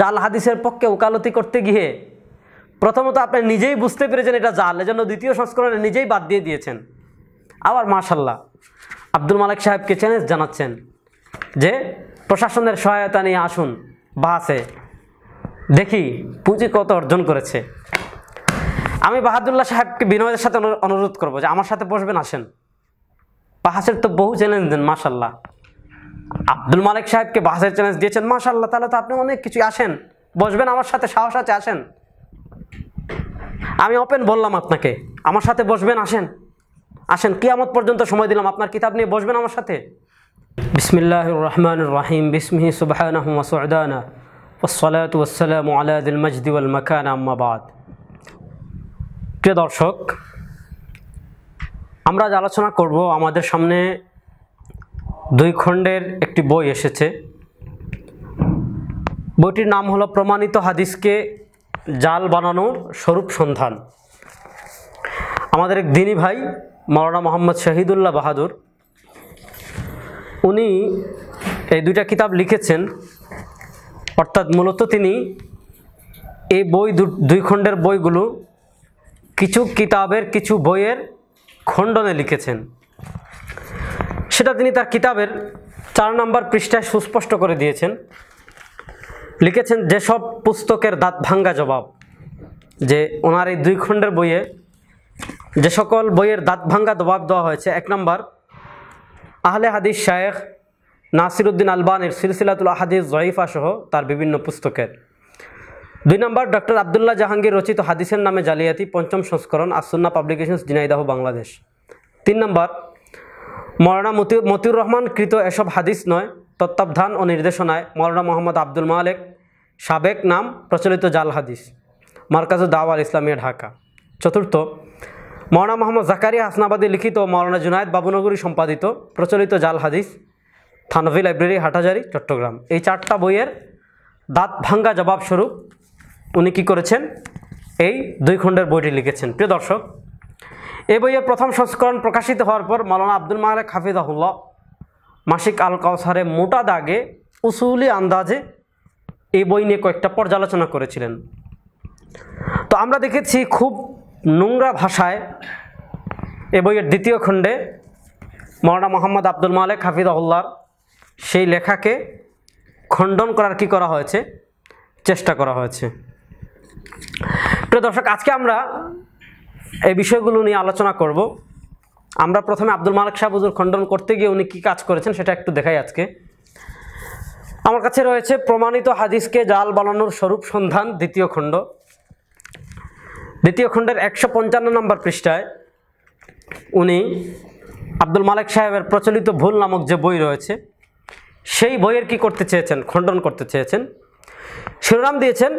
জাল হাদিসের পক্ষে ওকালতি করতে গিয়ে প্রথমত আপনি নিজেই বুঝতে পেরেছেন এটা জাল এজন্য দ্বিতীয় সংস্করণে নিজেই বাদ দিয়ে দিয়েছেন আবার মার্শাল্লাহ আব্দুল মালিক সাহেবকে চ্যালেঞ্জ জানাচ্ছেন যে প্রশাসনের সহায়তা নিয়ে আসুন বাসে দেখি পুঁজি কত অর্জন করেছে আমি বাহাদুল্লাহ সাহেবকে বিনয়ের সাথে অনুরোধ করবো যে আমার সাথে বসবেন আসেন বাহাসের তো বহু চ্যালেঞ্জ দেন মাসাল্লাহ আব্দুল মালিক সাহেবকে বাসের চ্যালেঞ্জ দিয়েছেন মাশাল্লাহ তাহলে তো আপনি অনেক কিছু আসেন বসবেন আমার সাথে সাহস আছে আসেন আমি ওপেন বললাম আপনাকে আমার সাথে বসবেন আসেন আসেন কিয়ামত পর্যন্ত সময় দিলাম আপনার কিতাব নিয়ে বসবেন আমার সাথে বিসমিল্লাহ রহমান রাহিম বিসমিহি সুবাহানাহ ওয়াসুদানা ওসলাত ওসালাম মকান আম্মাবাদ প্রিয় দর্শক আমরা আজ আলোচনা করব আমাদের সামনে দুই খণ্ডের একটি বই এসেছে বইটির নাম হলো প্রমাণিত হাদিসকে জাল বানানোর স্বরূপ সন্ধান আমাদের এক দিনী ভাই মৌলানা মোহাম্মদ শাহিদুল্লাহ বাহাদুর উনি এই দুইটা কিতাব লিখেছেন অর্থাৎ মূলত তিনি এই বই দুই খণ্ডের বইগুলো কিছু কিতাবের কিছু বইয়ের খণ্ডনে লিখেছেন সেটা তিনি তার কিতাবের চার নম্বর পৃষ্ঠায় সুস্পষ্ট করে দিয়েছেন লিখেছেন যেসব পুস্তকের দাঁত ভাঙ্গা জবাব যে ওনার এই দুই খণ্ডের বইয়ে যে সকল বইয়ের দাঁত ভাঙ্গা জবাব দেওয়া হয়েছে এক নম্বর আহলে হাদিস শায়েখ নাসিরুদ্দিন আলবানের সিলসিলাতুল হাদিস জয়ীফা সহ তার বিভিন্ন পুস্তকের দুই নম্বর ডক্টর আবদুল্লাহ জাহাঙ্গীর রচিত হাদিসের নামে জালিয়াতি পঞ্চম সংস্করণ আসুন্না পাবলিকেশনস জিনাইদাহ বাংলাদেশ তিন নম্বর মৌলানা মতি মতিউর রহমান কৃত এসব হাদিস নয় তত্ত্বাবধান ও নির্দেশনায় মৌলানা মোহাম্মদ আব্দুল মালেক সাবেক নাম প্রচলিত জাল হাদিস মার্কাজু দাওয়াল ইসলামিয়া ঢাকা চতুর্থ মৌলানা মোহাম্মদ জাকারিয়া হাসনাবাদী লিখিত মৌলানা জুনায়দ বাবুনগরী সম্পাদিত প্রচলিত জাল হাদিস থানভি লাইব্রেরি হাটাজারি চট্টগ্রাম এই চারটা বইয়ের দাঁত ভাঙ্গা জবাবস্বরূপ উনি কী করেছেন এই দুই খণ্ডের বইটি লিখেছেন প্রিয় দর্শক এই বইয়ের প্রথম সংস্করণ প্রকাশিত হওয়ার পর মৌলানা আব্দুল মালেক হাফিজাহুল্লাহ মাসিক আল কাউসারে মোটা দাগে উসুলি আন্দাজে এই বই নিয়ে কয়েকটা পর্যালোচনা করেছিলেন তো আমরা দেখেছি খুব নোংরা ভাষায় এ বইয়ের দ্বিতীয় খণ্ডে মৌলানা মোহাম্মদ আব্দুল মালেক হাফিজাহুল্লার সেই লেখাকে খণ্ডন করার কি করা হয়েছে চেষ্টা করা হয়েছে প্রিয় দর্শক আজকে আমরা এই বিষয়গুলো নিয়ে আলোচনা করব আমরা প্রথমে আব্দুল মালিক সাহাবুজুর খণ্ডন করতে গিয়ে উনি কী কাজ করেছেন সেটা একটু দেখাই আজকে আমার কাছে রয়েছে প্রমাণিত হাদিসকে জাল বানানোর স্বরূপ সন্ধান দ্বিতীয় খণ্ড দ্বিতীয় খণ্ডের একশো পঞ্চান্ন নম্বর পৃষ্ঠায় উনি আব্দুল মালিক সাহেবের প্রচলিত ভুল নামক যে বই রয়েছে সেই বইয়ের কি করতে চেয়েছেন খণ্ডন করতে চেয়েছেন শিরোনাম দিয়েছেন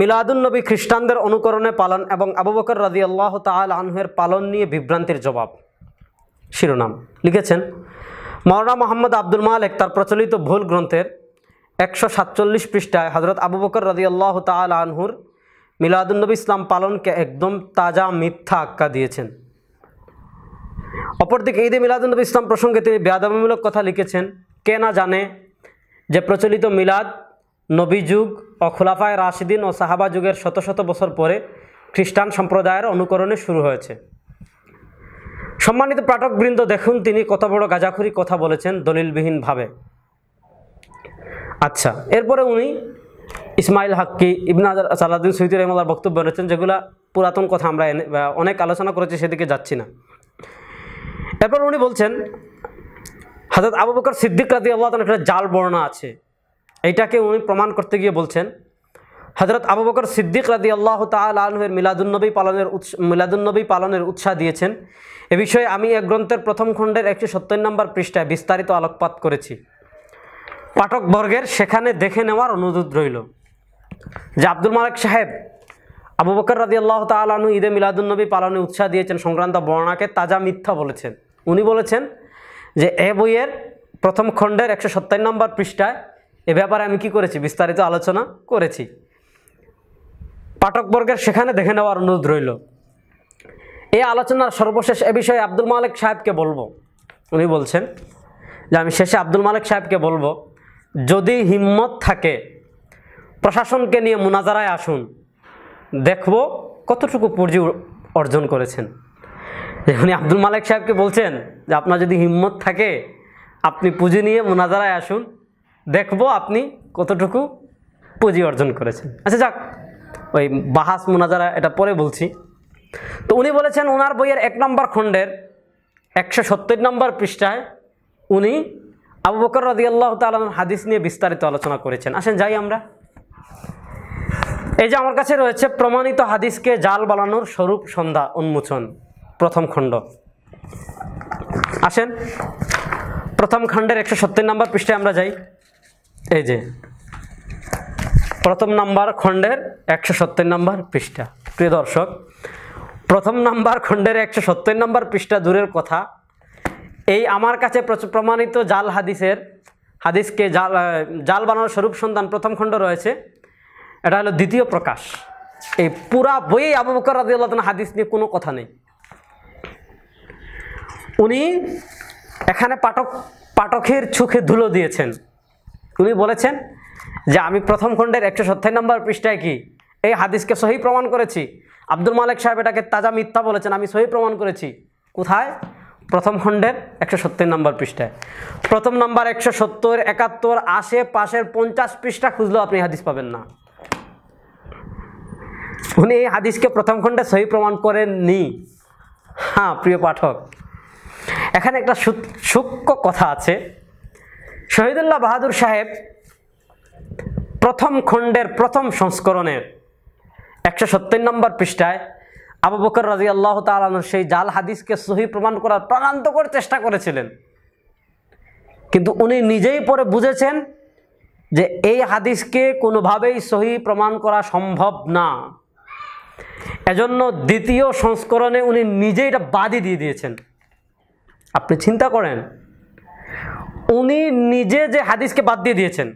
মিলাদুলনবী খ্রিস্টানদের অনুকরণে পালন এবং আবু বকর রাজি আল্লাহ তাল আনহের পালন নিয়ে বিভ্রান্তির জবাব শিরোনাম লিখেছেন মৌলানা মোহাম্মদ আব্দুল মালেক তার প্রচলিত ভুল গ্রন্থের একশো সাতচল্লিশ পৃষ্ঠায় হজরত আবু বকর রাজি আল্লাহ তাল আনহুর মিলাদুলনবী ইসলাম পালনকে একদম তাজা মিথ্যা আক্কা দিয়েছেন অপরদিকে ঈদে মিলাদুলনবী ইসলাম প্রসঙ্গে তিনি বেয়াদামিমূলক কথা লিখেছেন কে না জানে যে প্রচলিত মিলাদ নবী যুগ ও খোলাফায় রাশিদিন ও সাহাবা যুগের শত শত বছর পরে খ্রিস্টান সম্প্রদায়ের অনুকরণে শুরু হয়েছে সম্মানিত পাঠকবৃন্দ দেখুন তিনি কত বড় গাজাখুরি কথা বলেছেন দলিলবিহীনভাবে আচ্ছা এরপরে উনি ইসমাইল হাক্কি ইবনাজার সালাদিন সৈতি রহমার বক্তব্য এনেছেন যেগুলা পুরাতন কথা আমরা অনেক আলোচনা করেছি সেদিকে যাচ্ছি না এরপর উনি বলছেন হজরত আবু বকর সিদ্দিক রাজি আল্লাহ একটা জাল বর্ণনা আছে এটাকে উনি প্রমাণ করতে গিয়ে বলছেন হজরত আবু বকর সিদ্দিক রাদি আল্লাহ তালের মিলাদুন্নবী পালনের উৎস মিলাদুন্নবী পালনের উৎসাহ দিয়েছেন এ বিষয়ে আমি এক গ্রন্থের প্রথম খণ্ডের একশো সত্তর নম্বর পৃষ্ঠায় বিস্তারিত আলোকপাত করেছি পাঠকবর্গের সেখানে দেখে নেওয়ার অনুরোধ রইল যে আব্দুল মালিক সাহেব আবু বকর রাজি আল্লাহ তালু ঈদে মিলাদুন্নবী পালনে উৎসাহ দিয়েছেন সংক্রান্ত বর্ণাকে তাজা মিথ্যা বলেছেন উনি বলেছেন যে এ বইয়ের প্রথম খণ্ডের একশো সত্তর নম্বর পৃষ্ঠায় এ ব্যাপারে আমি কি করেছি বিস্তারিত আলোচনা করেছি পাঠকবর্গের সেখানে দেখে নেওয়ার অনুরোধ রইল এই আলোচনার সর্বশেষ এ বিষয়ে আব্দুল মালিক সাহেবকে বলবো উনি বলছেন যে আমি শেষে আব্দুল মালিক সাহেবকে বলবো যদি হিম্মত থাকে প্রশাসনকে নিয়ে মোনাজারায় আসুন দেখব কতটুকু পুঁজি অর্জন করেছেন উনি আব্দুল মালিক সাহেবকে বলছেন যে আপনার যদি হিম্মত থাকে আপনি পুঁজি নিয়ে মোনাজারায় আসুন দেখব আপনি কতটুকু পুঁজি অর্জন করেছেন আচ্ছা যাক ওই বাহাস মোনাজারা এটা পরে বলছি তো উনি বলেছেন ওনার বইয়ের এক নম্বর খণ্ডের একশো সত্তর নম্বর পৃষ্ঠায় উনি আবু বকর রদিয়াল্লাহ তালন হাদিস নিয়ে বিস্তারিত আলোচনা করেছেন আসেন যাই আমরা এই যে আমার কাছে রয়েছে প্রমাণিত হাদিসকে জাল বানানোর স্বরূপ সন্ধ্যা উন্মোচন প্রথম খণ্ড আসেন প্রথম খণ্ডের একশো সত্তর নম্বর পৃষ্ঠায় আমরা যাই এই যে প্রথম নাম্বার খণ্ডের একশো সত্তর নাম্বার পৃষ্ঠা প্রিয় দর্শক প্রথম নাম্বার খণ্ডের একশো সত্তর নাম্বার পৃষ্ঠা দূরের কথা এই আমার কাছে প্রমাণিত জাল হাদিসের হাদিসকে জাল জাল বানানোর স্বরূপ সন্ধান প্রথম খণ্ড রয়েছে এটা হলো দ্বিতীয় প্রকাশ এই পুরা বইয়ে আবু বকর রাজিউল্লাহ হাদিস নিয়ে কোনো কথা নেই উনি এখানে পাঠক পাঠকের চোখে ধুলো দিয়েছেন উনি বলেছেন যে আমি প্রথম খণ্ডের একশো সত্তর নম্বর পৃষ্ঠায় কি এই হাদিসকে সহি প্রমাণ করেছি আব্দুল মালিক সাহেব এটাকে তাজা মিথ্যা বলেছেন আমি সহি প্রমাণ করেছি কোথায় প্রথম খণ্ডের একশো সত্তর নম্বর পৃষ্ঠায় প্রথম নম্বর একশো সত্তর একাত্তর আশে পাশের পঞ্চাশ পৃষ্ঠা খুঁজলেও আপনি হাদিস পাবেন না উনি এই হাদিসকে প্রথম খণ্ডে সহি প্রমাণ করেন নি হ্যাঁ প্রিয় পাঠক এখানে একটা সূক্ষ্ম কথা আছে শহীদুল্লাহ বাহাদুর সাহেব প্রথম খণ্ডের প্রথম সংস্করণের একশো সত্তর নম্বর পৃষ্ঠায় আবু বকর রাজি আল্লাহ তালানোর সেই জাল হাদিসকে সহি প্রমাণ করার প্রাণান্তকর চেষ্টা করেছিলেন কিন্তু উনি নিজেই পরে বুঝেছেন যে এই হাদিসকে কোনোভাবেই সহি প্রমাণ করা সম্ভব না এজন্য দ্বিতীয় সংস্করণে উনি নিজেই এটা বাদই দিয়ে দিয়েছেন আপনি চিন্তা করেন উনি নিজে যে হাদিসকে বাদ দিয়ে দিয়েছেন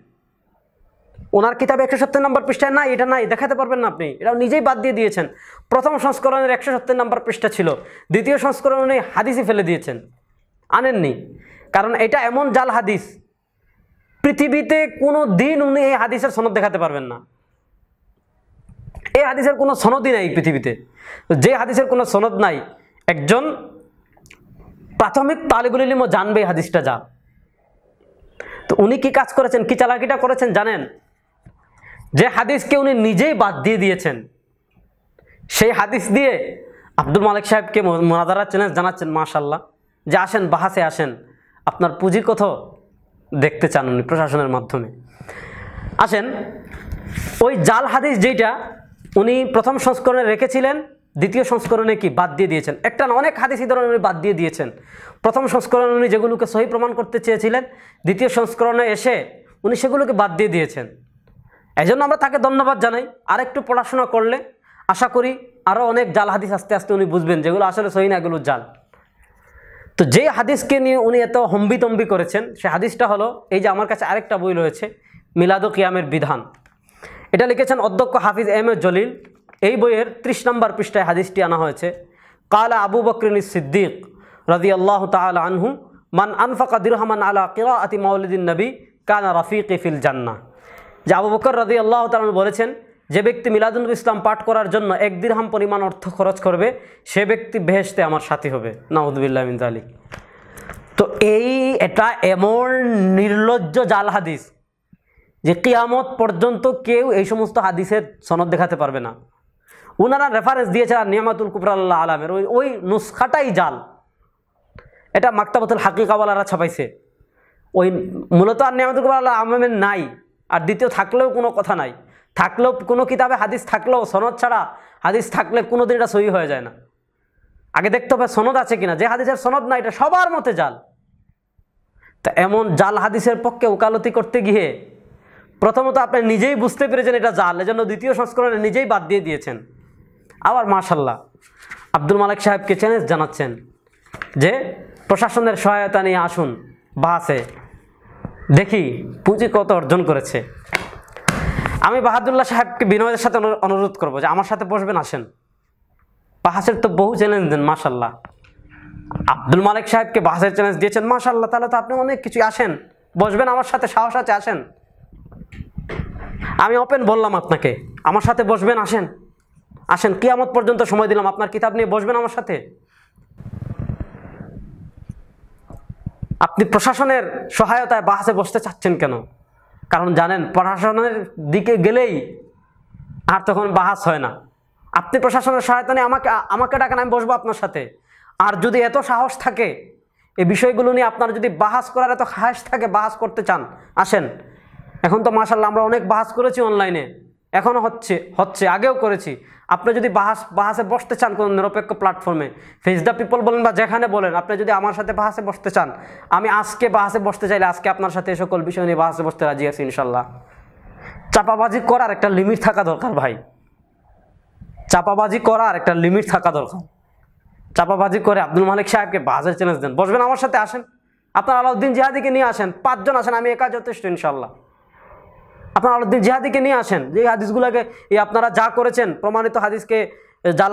ওনার কিতাবে একশো সত্তর নম্বর পৃষ্ঠায় না এটা নাই দেখাতে পারবেন না আপনি এটা নিজেই বাদ দিয়ে দিয়েছেন প্রথম সংস্করণের একশো সত্তর নম্বর পৃষ্ঠা ছিল দ্বিতীয় সংস্করণ উনি হাদিসই ফেলে দিয়েছেন আনেননি কারণ এটা এমন জাল হাদিস পৃথিবীতে কোনো দিন উনি এই হাদিসের সনদ দেখাতে পারবেন না এই হাদিসের কোনো সনদই নাই পৃথিবীতে যে হাদিসের কোনো সনদ নাই একজন প্রাথমিক তালিবুল ইলিমও জানবে হাদিসটা যা তো উনি কি কাজ করেছেন কি চালাকিটা করেছেন জানেন যে হাদিসকে উনি নিজেই বাদ দিয়ে দিয়েছেন সেই হাদিস দিয়ে আব্দুল মালিক সাহেবকে মাদারা চ্যালেঞ্জ জানাচ্ছেন মাশাল্লাহ যে আসেন বাহাসে আসেন আপনার পুঁজি কোথাও দেখতে চান উনি প্রশাসনের মাধ্যমে আসেন ওই জাল হাদিস যেটা উনি প্রথম সংস্করণে রেখেছিলেন দ্বিতীয় সংস্করণে কি বাদ দিয়ে দিয়েছেন একটা অনেক হাদিস ধরন উনি বাদ দিয়ে দিয়েছেন প্রথম সংস্করণে উনি যেগুলোকে সহি প্রমাণ করতে চেয়েছিলেন দ্বিতীয় সংস্করণে এসে উনি সেগুলোকে বাদ দিয়ে দিয়েছেন এজন্য আমরা তাকে ধন্যবাদ জানাই আর একটু পড়াশোনা করলে আশা করি আরও অনেক জাল হাদিস আস্তে আস্তে উনি বুঝবেন যেগুলো আসলে সহি না এগুলো জাল তো যে হাদিসকে নিয়ে উনি এত হম্বিতম্বি করেছেন সে হাদিসটা হলো এই যে আমার কাছে আরেকটা বই রয়েছে মিলাদ কিয়ামের বিধান এটা লিখেছেন অধ্যক্ষ হাফিজ এম এ জলিল এই বইয়ের ত্রিশ নম্বর পৃষ্ঠায় হাদিসটি আনা হয়েছে কালা আবু বকরিন সিদ্দিক রাজি আল্লাহ তাল আনহু মান আনফাকা দিরহমান আলা কিরা আতি মাউলিদিন নবী কানা রাফিক ফিল জান্না যে আবু বকর রাজি আল্লাহ তালন বলেছেন যে ব্যক্তি মিলাদুল ইসলাম পাঠ করার জন্য এক দিরহাম পরিমাণ অর্থ খরচ করবে সে ব্যক্তি বেহেস্তে আমার সাথী হবে নাউদ্দুবিল্লাহ মিন আলী তো এই এটা এমন নির্লজ্জ জাল হাদিস যে কিয়ামত পর্যন্ত কেউ এই সমস্ত হাদিসের সনদ দেখাতে পারবে না ওনারা রেফারেন্স দিয়েছেন নিয়ামাতুল কুফরাল্লাহ আলামের ওই ওই নুসখাটাই জাল এটা মাক্তাবতুল হাকিকাওয়ালারা ছাপাইছে ওই মূলত আর নিয়ামাতুল কুফরাল্লাহ আলমের নাই আর দ্বিতীয় থাকলেও কোনো কথা নাই থাকলেও কোনো কিতাবে হাদিস থাকলেও সনদ ছাড়া হাদিস থাকলে কোনো দিন এটা সহি হয়ে যায় না আগে দেখতে হবে সনদ আছে কিনা যে হাদিসের সনদ না এটা সবার মতে জাল তা এমন জাল হাদিসের পক্ষে ওকালতি করতে গিয়ে প্রথমত আপনি নিজেই বুঝতে পেরেছেন এটা জাল এজন্য দ্বিতীয় সংস্করণে নিজেই বাদ দিয়ে দিয়েছেন আবার মাশাল্লাহ আব্দুল মালিক সাহেবকে চ্যালেঞ্জ জানাচ্ছেন যে প্রশাসনের সহায়তা নিয়ে আসুন বাসে দেখি পুঁজি কত অর্জন করেছে আমি বাহাদুল্লাহ সাহেবকে বিনয়ের সাথে অনুরোধ করব যে আমার সাথে বসবেন আসেন বাহাসের তো বহু চ্যালেঞ্জ দেন মাশাল্লাহ আব্দুল মালিক সাহেবকে বাহাসের চ্যালেঞ্জ দিয়েছেন মাশাল্লাহ তাহলে তো আপনি অনেক কিছু আসেন বসবেন আমার সাথে সাহস আছে আসেন আমি ওপেন বললাম আপনাকে আমার সাথে বসবেন আসেন আসেন কিয়ামত পর্যন্ত সময় দিলাম আপনার কিতাব নিয়ে বসবেন আমার সাথে আপনি প্রশাসনের সহায়তায় বাহাসে বসতে চাচ্ছেন কেন কারণ জানেন প্রশাসনের দিকে গেলেই আর তখন বাহাস হয় না আপনি প্রশাসনের সহায়তা নিয়ে আমাকে আমাকে ডাকেন আমি বসবো আপনার সাথে আর যদি এত সাহস থাকে এই বিষয়গুলো নিয়ে আপনার যদি বাহাস করার এত সাহস থাকে বাহাস করতে চান আসেন এখন তো মাসাল্লাহ আমরা অনেক বাহাস করেছি অনলাইনে এখনও হচ্ছে হচ্ছে আগেও করেছি আপনি যদি বাহাস বাহাসে বসতে চান কোনো নিরপেক্ষ প্ল্যাটফর্মে ফেস দ্য পিপল বলেন বা যেখানে বলেন আপনি যদি আমার সাথে বাহাসে বসতে চান আমি আজকে বাহাসে বসতে চাইলে আজকে আপনার সাথে এ সকল বিষয় নিয়ে বাহাসে বসতে রাজি আছি ইনশাল্লাহ চাপাবাজি করার একটা লিমিট থাকা দরকার ভাই চাপাবাজি করার একটা লিমিট থাকা দরকার চাপাবাজি করে আব্দুল মালিক সাহেবকে বাহাজের চ্যালেঞ্জ দেন বসবেন আমার সাথে আসেন আপনার আলাউদ্দিন জিহাদিকে নিয়ে আসেন পাঁচজন আসেন আমি একা যথেষ্ট ইনশাল্লাহ আপনারা আলাউদ্দিন জিহাদিকে নিয়ে আসেন যে হাদিসগুলোকে এই আপনারা যা করেছেন প্রমাণিত হাদিসকে জাল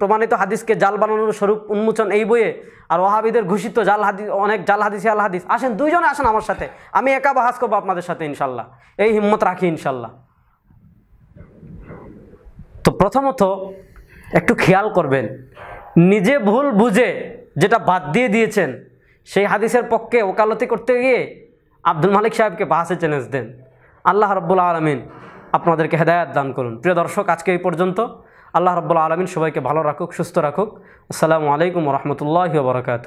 প্রমাণিত হাদিসকে জাল বানানোর স্বরূপ উন্মোচন এই বইয়ে আর ওহাবিদের ঘোষিত জাল হাদিস অনেক জাল হাদিস আল হাদিস আসেন দুইজনে আসেন আমার সাথে আমি একা বাহাজ করবো আপনাদের সাথে ইনশাল্লাহ এই হিম্মত রাখি ইনশাল্লাহ তো প্রথমত একটু খেয়াল করবেন নিজে ভুল বুঝে যেটা বাদ দিয়ে দিয়েছেন সেই হাদিসের পক্ষে ওকালতি করতে গিয়ে আব্দুল মালিক সাহেবকে বাহাসে চ্যালেঞ্জ দেন আল্লাহ রব্বুল আলমিন আপনাদেরকে হেদায়াত দান করুন প্রিয় দর্শক আজকে এই পর্যন্ত আল্লাহ রব্বুল আলমিন সবাইকে ভালো রাখুক সুস্থ রাখুক আসসালামু আলাইকুম রহমতুল্লাহ বরকাত